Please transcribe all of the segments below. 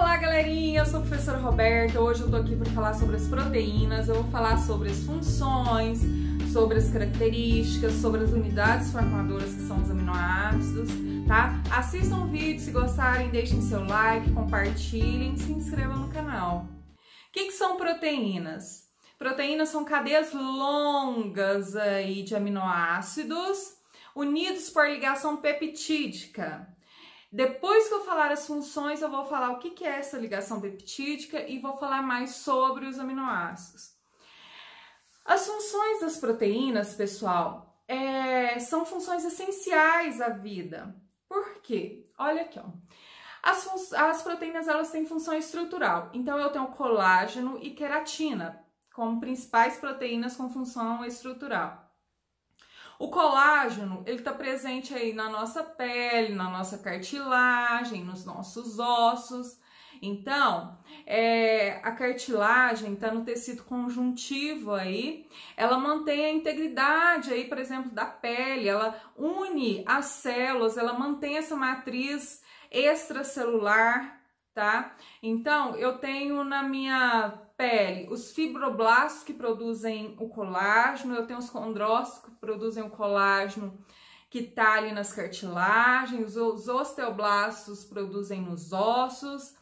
Olá galerinha, eu sou a professora Roberta. Hoje eu tô aqui para falar sobre as proteínas, eu vou falar sobre as funções, sobre as características, sobre as unidades formadoras que são os aminoácidos, tá? Assistam o vídeo, se gostarem, deixem seu like, compartilhem, se inscrevam no canal. O que, que são proteínas? Proteínas são cadeias longas aí de aminoácidos unidos por ligação peptídica. Depois que eu falar as funções, eu vou falar o que é essa ligação peptídica e vou falar mais sobre os aminoácidos. As funções das proteínas, pessoal, é, são funções essenciais à vida. Por quê? Olha aqui, ó. As, as proteínas elas têm função estrutural. Então eu tenho colágeno e queratina como principais proteínas com função estrutural. O colágeno, ele está presente aí na nossa pele, na nossa cartilagem, nos nossos ossos. Então, é, a cartilagem está no tecido conjuntivo aí, ela mantém a integridade aí, por exemplo, da pele, ela une as células, ela mantém essa matriz extracelular, tá? Então, eu tenho na minha pele, os fibroblastos que produzem o colágeno, eu tenho os condrócitos que produzem o colágeno que está ali nas cartilagens, os osteoblastos produzem nos ossos.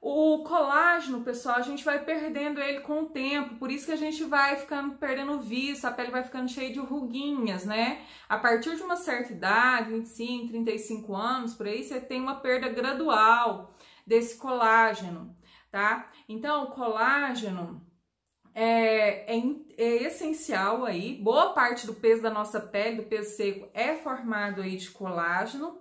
O colágeno, pessoal, a gente vai perdendo ele com o tempo, por isso que a gente vai ficando perdendo viço, a pele vai ficando cheia de ruguinhas, né? A partir de uma certa idade, 25, 35 anos, por aí, você tem uma perda gradual desse colágeno, tá? Então, o colágeno é, é, é, essencial aí. Boa parte do peso da nossa pele, do peso seco, é formado aí de colágeno.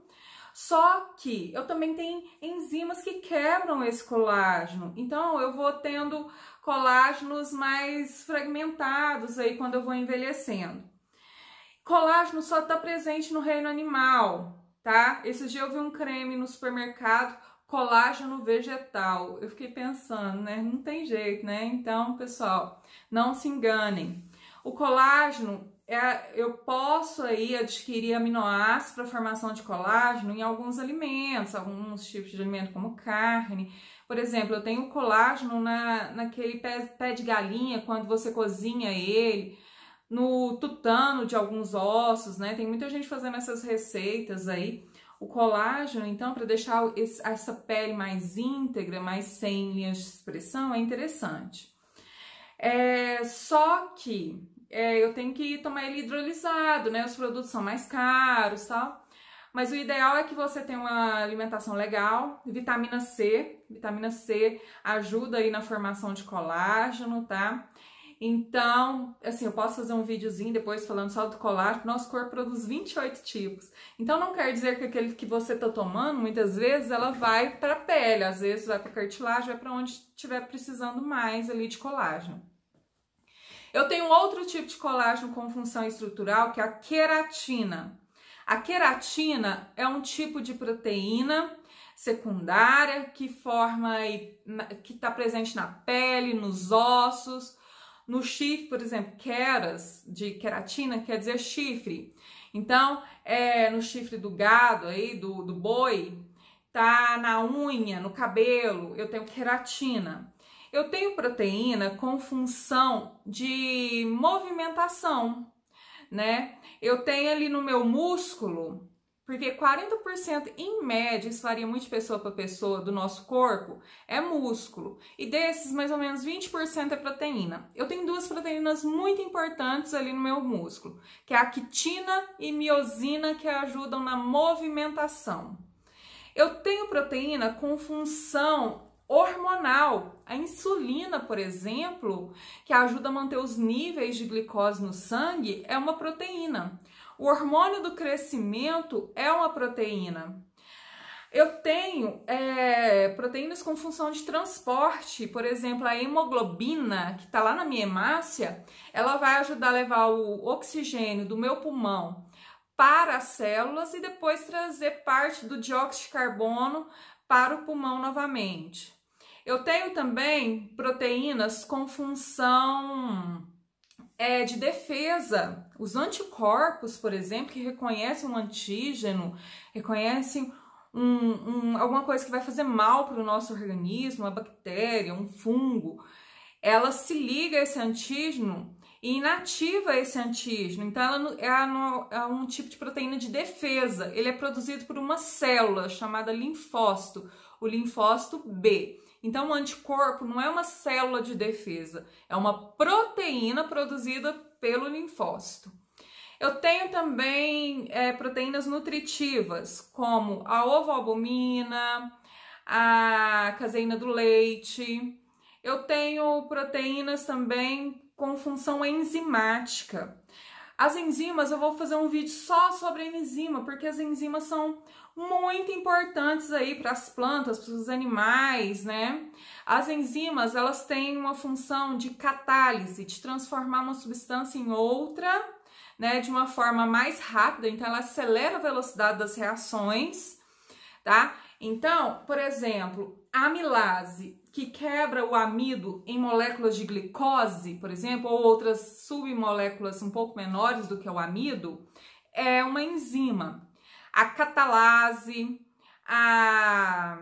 Só que eu também tenho enzimas que quebram esse colágeno. Então eu vou tendo colágenos mais fragmentados aí quando eu vou envelhecendo. Colágeno só está presente no reino animal, tá? Esse dia eu vi um creme no supermercado colágeno vegetal. Eu fiquei pensando, né? Não tem jeito, né? Então, pessoal, não se enganem. O colágeno é, eu posso aí adquirir aminoácidos para formação de colágeno em alguns alimentos, alguns tipos de alimento como carne. Por exemplo, eu tenho colágeno na, naquele pé, pé de galinha quando você cozinha ele no tutano de alguns ossos, né? Tem muita gente fazendo essas receitas aí. O colágeno, então, para deixar esse, essa pele mais íntegra, mais sem linhas de expressão, é interessante. É, só que é, eu tenho que tomar ele hidrolisado, né? Os produtos são mais caros tal. Mas o ideal é que você tenha uma alimentação legal, vitamina C. Vitamina C ajuda aí na formação de colágeno, tá? Então, assim, eu posso fazer um videozinho depois falando só do colar. Nosso corpo produz 28 tipos. Então, não quer dizer que aquele que você tá tomando, muitas vezes, ela vai pra pele. Às vezes, vai pra cartilagem, vai pra onde estiver precisando mais ali de colágeno. Eu tenho outro tipo de colágeno com função estrutural, que é a queratina. A queratina é um tipo de proteína secundária que forma que está presente na pele, nos ossos, no chifre, por exemplo, queras de queratina, quer dizer chifre. Então, é, no chifre do gado aí, do, do boi, tá na unha, no cabelo, eu tenho queratina. Eu tenho proteína com função de movimentação, né? Eu tenho ali no meu músculo porque 40% em média, isso varia muito de pessoa para pessoa, do nosso corpo, é músculo. E desses, mais ou menos 20% é proteína. Eu tenho duas proteínas muito importantes ali no meu músculo, que é a quitina e miosina, que ajudam na movimentação. Eu tenho proteína com função hormonal. A insulina, por exemplo, que ajuda a manter os níveis de glicose no sangue, é uma proteína. O hormônio do crescimento é uma proteína. Eu tenho é, proteínas com função de transporte, por exemplo, a hemoglobina, que está lá na minha hemácia, ela vai ajudar a levar o oxigênio do meu pulmão para as células e depois trazer parte do dióxido de carbono para o pulmão novamente. Eu tenho também proteínas com função é, de defesa. Os anticorpos, por exemplo, que reconhecem um antígeno, reconhecem um, um, alguma coisa que vai fazer mal para o nosso organismo, uma bactéria, um fungo, ela se liga a esse antígeno e inativa esse antígeno. Então, ela é, é um tipo de proteína de defesa. Ele é produzido por uma célula chamada linfócito, o linfócito B. Então, o anticorpo não é uma célula de defesa, é uma proteína produzida pelo linfócito. Eu tenho também é, proteínas nutritivas, como a ovoalbumina, a caseína do leite. Eu tenho proteínas também com função enzimática. As enzimas, eu vou fazer um vídeo só sobre a enzima, porque as enzimas são muito importantes aí para as plantas, para os animais, né? As enzimas, elas têm uma função de catálise, de transformar uma substância em outra, né, de uma forma mais rápida, então ela acelera a velocidade das reações, tá? Então, por exemplo, a amilase, que quebra o amido em moléculas de glicose, por exemplo, ou outras submoléculas um pouco menores do que o amido, é uma enzima. A catalase, a,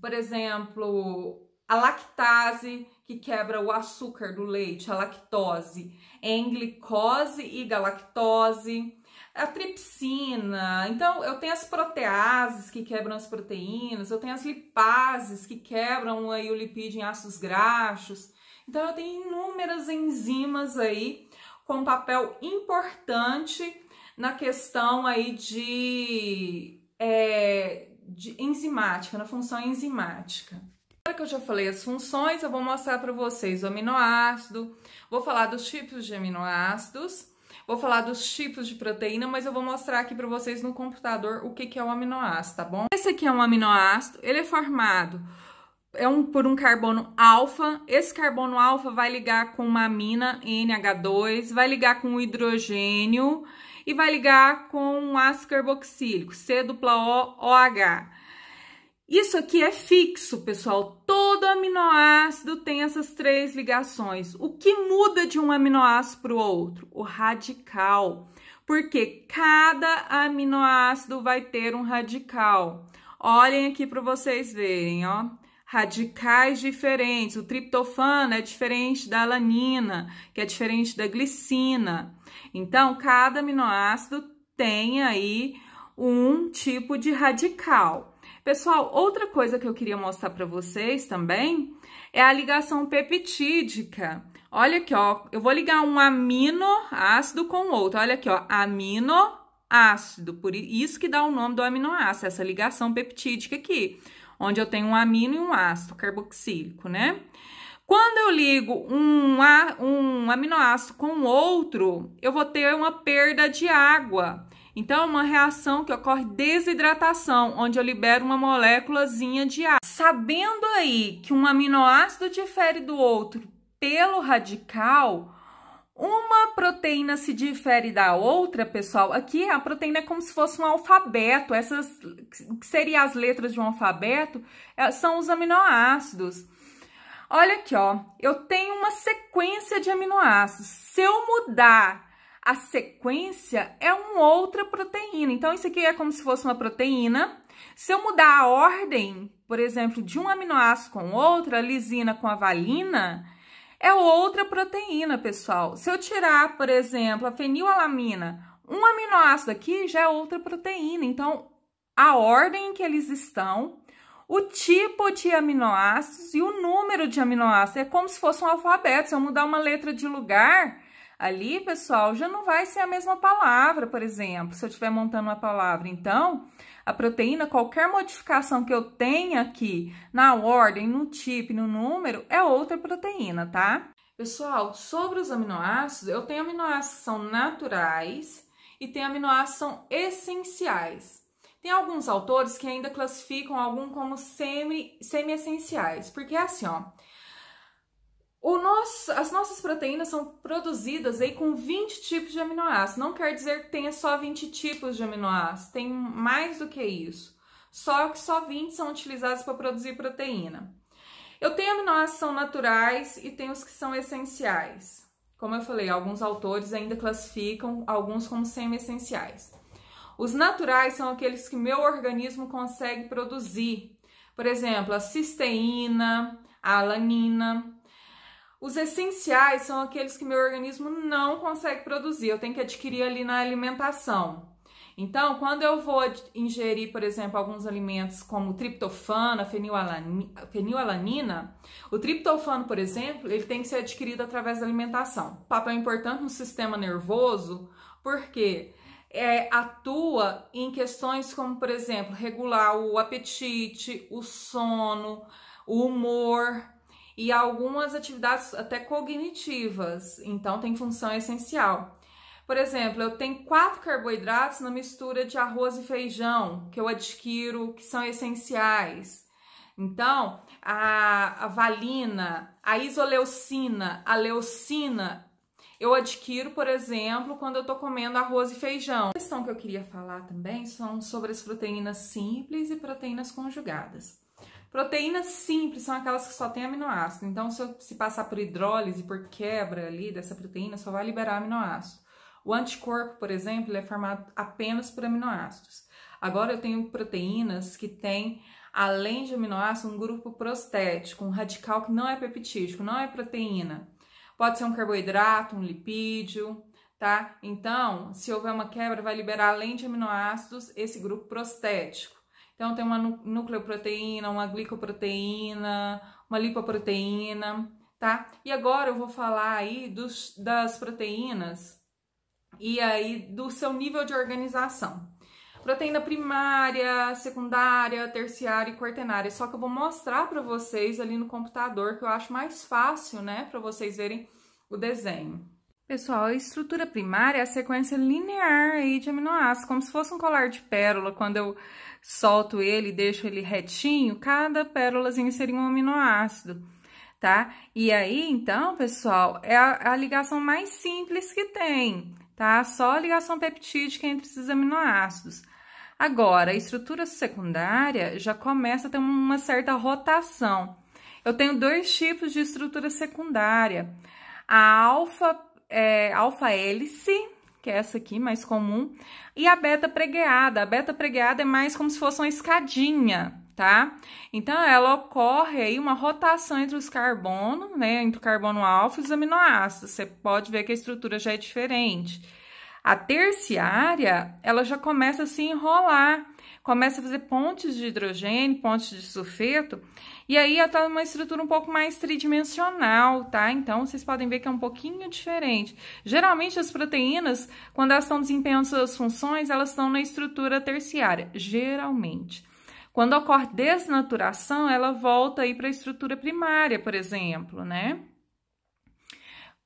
por exemplo, a lactase, que quebra o açúcar do leite, a lactose, em glicose e galactose a tripsina. Então, eu tenho as proteases que quebram as proteínas, eu tenho as lipases que quebram aí o lipídio em ácidos graxos. Então, eu tenho inúmeras enzimas aí com papel importante na questão aí de, é, de enzimática, na função enzimática. Agora que eu já falei as funções, eu vou mostrar para vocês o aminoácido, vou falar dos tipos de aminoácidos, Vou falar dos tipos de proteína, mas eu vou mostrar aqui para vocês no computador o que, que é o aminoácido, tá bom? Esse aqui é um aminoácido, ele é formado é um, por um carbono alfa. Esse carbono alfa vai ligar com uma amina NH2, vai ligar com o hidrogênio e vai ligar com um ácido carboxílico, C dupla O, OH. Isso aqui é fixo, pessoal. Todo aminoácido tem essas três ligações. O que muda de um aminoácido para o outro? O radical. Porque cada aminoácido vai ter um radical. Olhem aqui para vocês verem, ó. Radicais diferentes. O triptofano é diferente da alanina, que é diferente da glicina. Então, cada aminoácido tem aí um tipo de radical. Pessoal, outra coisa que eu queria mostrar para vocês também é a ligação peptídica. Olha aqui, ó, eu vou ligar um aminoácido com outro. Olha aqui, ó, aminoácido, por isso que dá o nome do aminoácido, essa ligação peptídica aqui, onde eu tenho um amino e um ácido carboxílico, né? Quando eu ligo um, um aminoácido com outro, eu vou ter uma perda de água, então, é uma reação que ocorre desidratação, onde eu libero uma moléculazinha de ar. Sabendo aí que um aminoácido difere do outro pelo radical, uma proteína se difere da outra, pessoal. Aqui a proteína é como se fosse um alfabeto. Essas que seriam as letras de um alfabeto é, são os aminoácidos. Olha aqui, ó. Eu tenho uma sequência de aminoácidos. Se eu mudar a sequência é uma outra proteína. Então, isso aqui é como se fosse uma proteína. Se eu mudar a ordem, por exemplo, de um aminoácido com outro, a lisina com a valina, é outra proteína, pessoal. Se eu tirar, por exemplo, a fenilalamina, um aminoácido aqui já é outra proteína. Então, a ordem em que eles estão, o tipo de aminoácidos e o número de aminoácidos. É como se fosse um alfabeto. Se eu mudar uma letra de lugar, Ali, pessoal, já não vai ser a mesma palavra, por exemplo, se eu estiver montando uma palavra. Então, a proteína, qualquer modificação que eu tenha aqui na ordem, no tipo, no número, é outra proteína, tá? Pessoal, sobre os aminoácidos, eu tenho aminoácidos que são naturais e tem aminoácidos que são essenciais. Tem alguns autores que ainda classificam algum como semi-essenciais, semi porque é assim, ó. Nosso, as nossas proteínas são produzidas aí com 20 tipos de aminoácidos. Não quer dizer que tenha só 20 tipos de aminoácidos, tem mais do que isso. Só que só 20 são utilizados para produzir proteína. Eu tenho aminoácidos que são naturais e tenho os que são essenciais. Como eu falei, alguns autores ainda classificam alguns como semi-essenciais. Os naturais são aqueles que meu organismo consegue produzir. Por exemplo, a cisteína, a alanina, os essenciais são aqueles que meu organismo não consegue produzir, eu tenho que adquirir ali na alimentação. Então, quando eu vou ingerir, por exemplo, alguns alimentos como triptofano, fenilalanina, o triptofano, por exemplo, ele tem que ser adquirido através da alimentação. Papel importante no sistema nervoso, porque é, atua em questões como, por exemplo, regular o apetite, o sono, o humor, e algumas atividades até cognitivas, então tem função essencial. Por exemplo, eu tenho quatro carboidratos na mistura de arroz e feijão que eu adquiro, que são essenciais. Então, a, a valina, a isoleucina, a leucina, eu adquiro, por exemplo, quando eu tô comendo arroz e feijão. A questão que eu queria falar também são sobre as proteínas simples e proteínas conjugadas. Proteínas simples são aquelas que só têm aminoácido. Então, se, eu, se passar por hidrólise, por quebra ali dessa proteína, só vai liberar aminoácido. O anticorpo, por exemplo, é formado apenas por aminoácidos. Agora eu tenho proteínas que têm, além de aminoácido, um grupo prostético, um radical que não é peptídico, não é proteína. Pode ser um carboidrato, um lipídio, tá? Então, se houver uma quebra, vai liberar, além de aminoácidos, esse grupo prostético. Então tem uma nucleoproteína, uma glicoproteína, uma lipoproteína, tá? E agora eu vou falar aí dos, das proteínas e aí do seu nível de organização. Proteína primária, secundária, terciária e quaternária. Só que eu vou mostrar para vocês ali no computador que eu acho mais fácil, né, para vocês verem o desenho. Pessoal, a estrutura primária é a sequência linear aí de aminoácidos, como se fosse um colar de pérola. Quando eu solto ele e deixo ele retinho, cada pérolazinha seria um aminoácido, tá? E aí, então, pessoal, é a, a ligação mais simples que tem, tá? Só a ligação peptídica entre esses aminoácidos. Agora, a estrutura secundária já começa a ter uma certa rotação. Eu tenho dois tipos de estrutura secundária. A alfa é, alfa hélice, que é essa aqui, mais comum, e a beta pregueada. A beta pregueada é mais como se fosse uma escadinha, tá? Então, ela ocorre aí uma rotação entre os carbonos, né, entre o carbono alfa e os aminoácidos. Você pode ver que a estrutura já é diferente. A terciária, ela já começa a se enrolar, começa a fazer pontes de hidrogênio, pontes de sulfeto, e aí ela uma tá numa estrutura um pouco mais tridimensional, tá? Então, vocês podem ver que é um pouquinho diferente. Geralmente, as proteínas, quando elas estão desempenhando suas funções, elas estão na estrutura terciária, geralmente. Quando ocorre desnaturação, ela volta aí para a estrutura primária, por exemplo, né?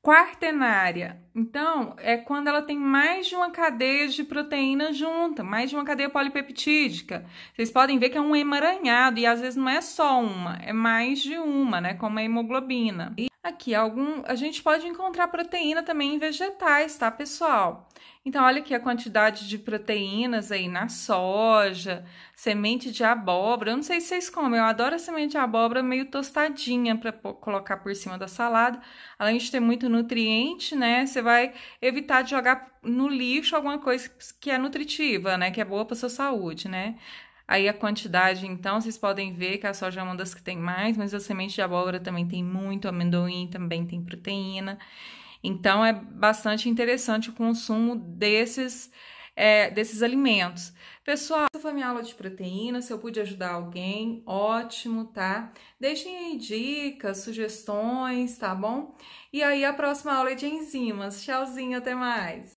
Quartenária. Então, é quando ela tem mais de uma cadeia de proteína junta, mais de uma cadeia polipeptídica. Vocês podem ver que é um emaranhado e às vezes não é só uma, é mais de uma, né, como a hemoglobina. E aqui algum, a gente pode encontrar proteína também em vegetais, tá, pessoal? Então, olha aqui a quantidade de proteínas aí na soja, semente de abóbora. Eu não sei se vocês comem, eu adoro a semente de abóbora meio tostadinha para colocar por cima da salada. Além de ter muito nutriente, né? Você vai evitar de jogar no lixo alguma coisa que é nutritiva, né? Que é boa para sua saúde, né? Aí a quantidade, então, vocês podem ver que a soja é uma das que tem mais, mas a semente de abóbora também tem muito, amendoim também tem proteína. Então é bastante interessante o consumo desses é, desses alimentos. Pessoal, essa foi minha aula de proteína. Se eu pude ajudar alguém, ótimo, tá? Deixem aí dicas, sugestões, tá bom? E aí, a próxima aula é de enzimas. Tchauzinho, até mais!